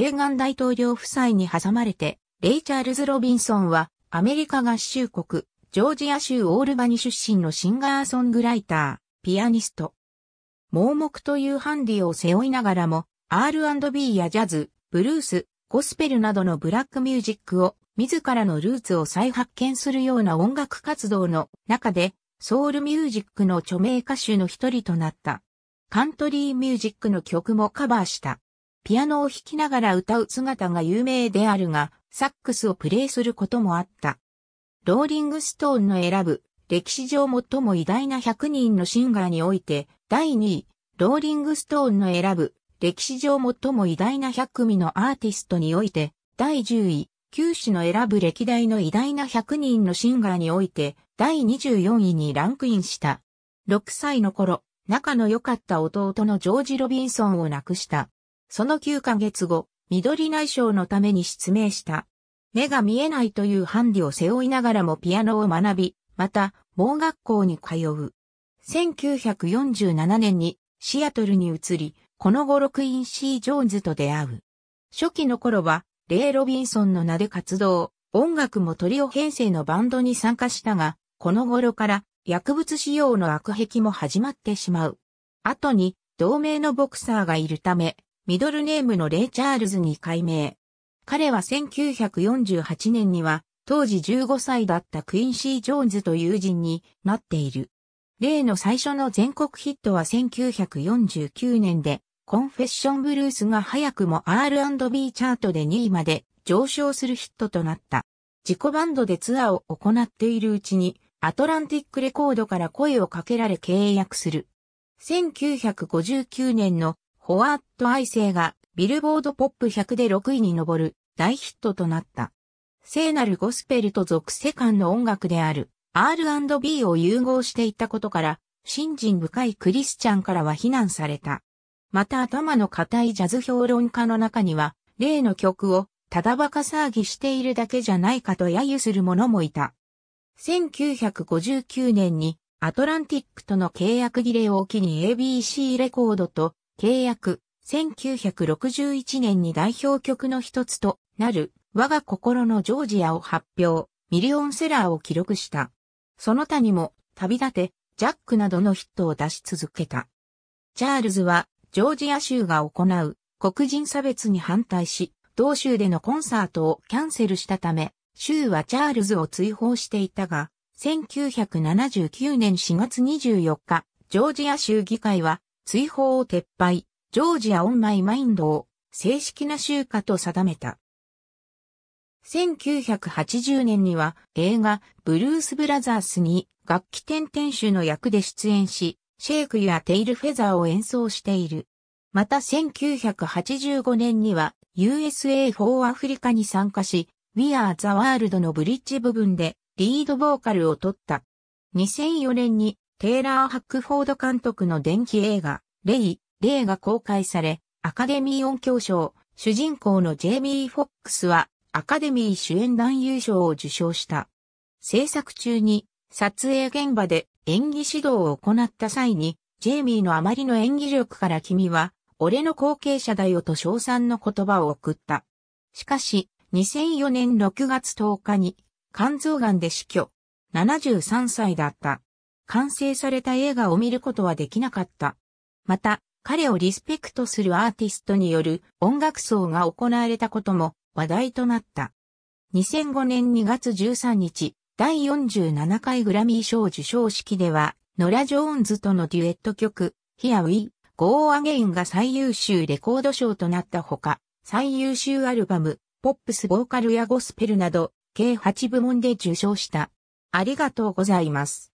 レーガン大統領夫妻に挟まれて、レイチャールズ・ロビンソンは、アメリカ合衆国、ジョージア州オールバニ出身のシンガーソングライター、ピアニスト。盲目というハンディを背負いながらも、R&B やジャズ、ブルース、ゴスペルなどのブラックミュージックを、自らのルーツを再発見するような音楽活動の中で、ソウルミュージックの著名歌手の一人となった。カントリーミュージックの曲もカバーした。ピアノを弾きながら歌う姿が有名であるが、サックスをプレイすることもあった。ローリングストーンの選ぶ歴史上最も偉大な100人のシンガーにおいて、第2位、ローリングストーンの選ぶ歴史上最も偉大な100組のアーティストにおいて、第10位、九死の選ぶ歴代の偉大な100人のシンガーにおいて、第24位にランクインした。6歳の頃、仲の良かった弟のジョージ・ロビンソンを亡くした。その9ヶ月後、緑内障のために失明した。目が見えないというハンディを背負いながらもピアノを学び、また、盲学校に通う。1947年にシアトルに移り、この後六イン・シー・ジョーンズと出会う。初期の頃は、レイ・ロビンソンの名で活動、音楽もトリオ編成のバンドに参加したが、この頃から薬物使用の悪癖も始まってしまう。後に、同盟のボクサーがいるため、ミドルネームのレイ・チャールズに改名。彼は1948年には、当時15歳だったクインシー・ジョーンズという人になっている。例の最初の全国ヒットは1949年で、コンフェッションブルースが早くも R&B チャートで2位まで上昇するヒットとなった。自己バンドでツアーを行っているうちに、アトランティックレコードから声をかけられ契約する。1959年のホワット・アイセイがビルボードポップ100で6位に上る大ヒットとなった。聖なるゴスペルと属世間の音楽である R&B を融合していったことから、信心深いクリスチャンからは非難された。また頭の固いジャズ評論家の中には、例の曲をただバカ騒ぎしているだけじゃないかと揶揄する者もいた。1959年にアトランティックとの契約儀礼を機に ABC レコードと契約、1961年に代表曲の一つとなる我が心のジョージアを発表、ミリオンセラーを記録した。その他にも旅立て、ジャックなどのヒットを出し続けた。チャールズはジョージア州が行う黒人差別に反対し、同州でのコンサートをキャンセルしたため、州はチャールズを追放していたが、1979年4月24日、ジョージア州議会は追放を撤廃、ジョージア・オン・マイ・マインドを正式な集荷と定めた。1980年には映画ブルース・ブラザースに楽器店店主の役で出演し、シェイクやテイルフェザーを演奏している。また1985年には USA 4アフリカに参加し、We Are the World のブリッジ部分でリードボーカルを取った。2004年にテイラー・ハックフォード監督の電気映画、レイ、レイが公開され、アカデミー音響賞、主人公のジェイミー・フォックスは、アカデミー主演男優賞を受賞した。制作中に、撮影現場で演技指導を行った際に、ジェイミーのあまりの演技力から君は、俺の後継者だよと称賛の言葉を送った。しかし、2004年6月10日に、肝臓癌で死去。73歳だった。完成された映画を見ることはできなかった。また、彼をリスペクトするアーティストによる音楽奏が行われたことも話題となった。2005年2月13日、第47回グラミー賞受賞式では、ノラ・ジョーンズとのデュエット曲、Here We Go Again が最優秀レコード賞となったほか、最優秀アルバム、ポップス・ボーカルやゴスペルなど、計8部門で受賞した。ありがとうございます。